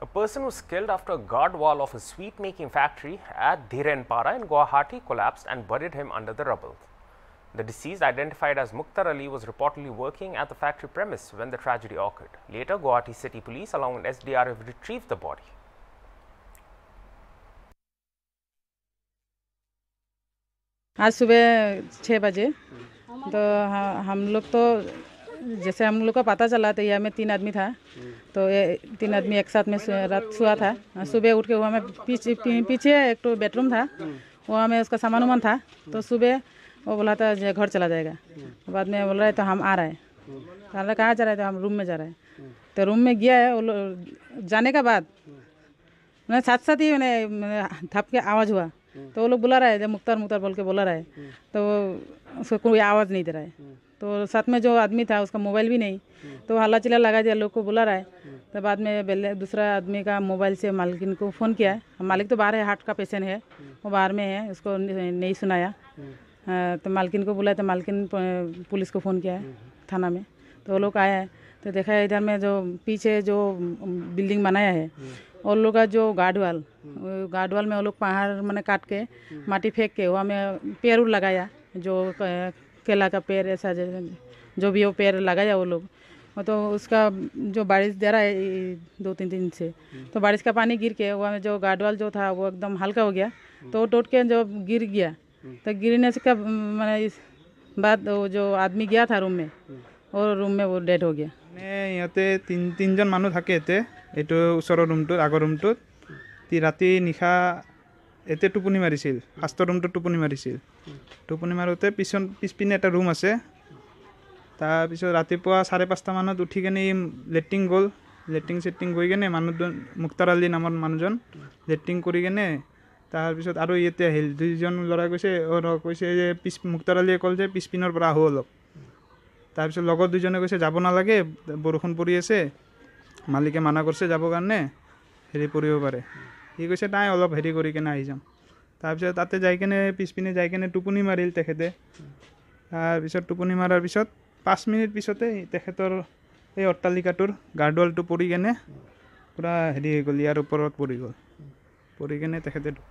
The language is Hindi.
A person was killed after a guard wall of a sweet making factory at Dhirenpara in Guwahati collapsed and buried him under the rubble. The deceased, identified as Mukhtar Ali, was reportedly working at the factory premise when the tragedy occurred. Later, Guwahati City Police along with SDRF retrieved the body. आज सुबह छः बजे तो हम लोग तो जैसे हम लोग का पता चला तो यह में तीन आदमी था तो ये तीन आदमी एक साथ में रात सुहा था हाँ, सुबह उठ के वहाँ में पीछे पीछे एक तो बेडरूम था वहाँ में उसका सामान उमान था तो सुबह वो बोला था घर चला जाएगा बाद में बोल रहा है तो हम आ रहे हैं तो कहाँ जा रहे हैं तो हम रूम में जा रहे हैं तो रूम में गया है वो जाने का बाद मैंने साथ साथ ही मैंने थप के आवाज़ हुआ तो वो लोग बुला रहा है जब मुख्तार मुख्तार बोल के बोला रहा है तो उसको कोई आवाज़ नहीं दे रहा है तो साथ में जो आदमी था उसका मोबाइल भी नहीं तो हल्ला चिल्ला लगा दिया लोग को बुला रहा है तो बाद में दूसरा आदमी का मोबाइल से मालकिन को फ़ोन किया है मालिक तो बाहर है हार्ट का पेशेंट है वो बाहर में है उसको नहीं सुनाया तो मालकिन को बुलाया तो मालकिन पुलिस को फ़ोन किया है थाना में तो वो लोग आए हैं तो देखा है इधर में जो पीछे जो बिल्डिंग बनाया है और लोग का जो गार्डवाल गार्डवाल में वो लोग पहाड़ मैंने काट के माटी फेंक के वहाँ में पेड़ लगाया जो केला का पेड़ ऐसा जो भी वो पेड़ लगाया वो लोग तो उसका जो बारिश दे रहा है दो तीन दिन से तो बारिश का पानी गिर के वह जो गार्डवाल जो था वो एकदम हल्का हो गया तो टूट के जो गिर गया तो गिरने से का मैंने इस बात वो जो आदमी गया था रूम में और रूम में वो डेड हो गया ইয়াতে तीन তিনজন মানুহ থাকে ইয়াতে रूम तो आगर रूम तो राति निशा এতিয়া টোপনি মাৰিছিল ফাৰ্ষ্টৰ ৰুমটো টোপনি মাৰিছিল টোপনি মাৰোঁতে পিছন পিছপিনে এটা ৰুম আছে তাৰপিছত ৰাতিপুৱা চাৰে পাঁচটামানত উঠি কেনে লেট্ৰিন গ'ল লেট্ৰিন চেট্ৰিং গৈ কেনে মানুহজন মুক্তাৰ আলী নামৰ মানুহজন লেট্ৰিন কৰি কেনে তাৰপিছত আৰু ইয়াতে আহিল দুইজন ল'ৰাই কৈছে কৈছে যে পিছ মুক্তাৰ আলীয়ে ক'ল যে পিছপিনৰ পৰা আহোঁ অলপ তাৰপিছত লগত দুজনে কৈছে যাব নালাগে বৰষুণ পৰি আছে মালিকে মানা কৰিছে যাবৰ কাৰণে হেৰি পৰিব পাৰে সি কৈছে তাই অলপ হেৰি কৰি কিনে আহি যাম তাৰপিছত তাতে যাই কেনে পিছপিনে যাই কেনে টোপনি মাৰিল তেখেতে তাৰপিছত টোপনি মৰাৰ পিছত পাঁচ মিনিট পিছতে তেখেতৰ এই অট্টালিকাটোৰ গাৰ্ডৱালটো পৰি কেনে পূৰা হেৰি হৈ গ'ল ইয়াৰ ওপৰত পৰি গ'ল পৰি কেনে তেখেতে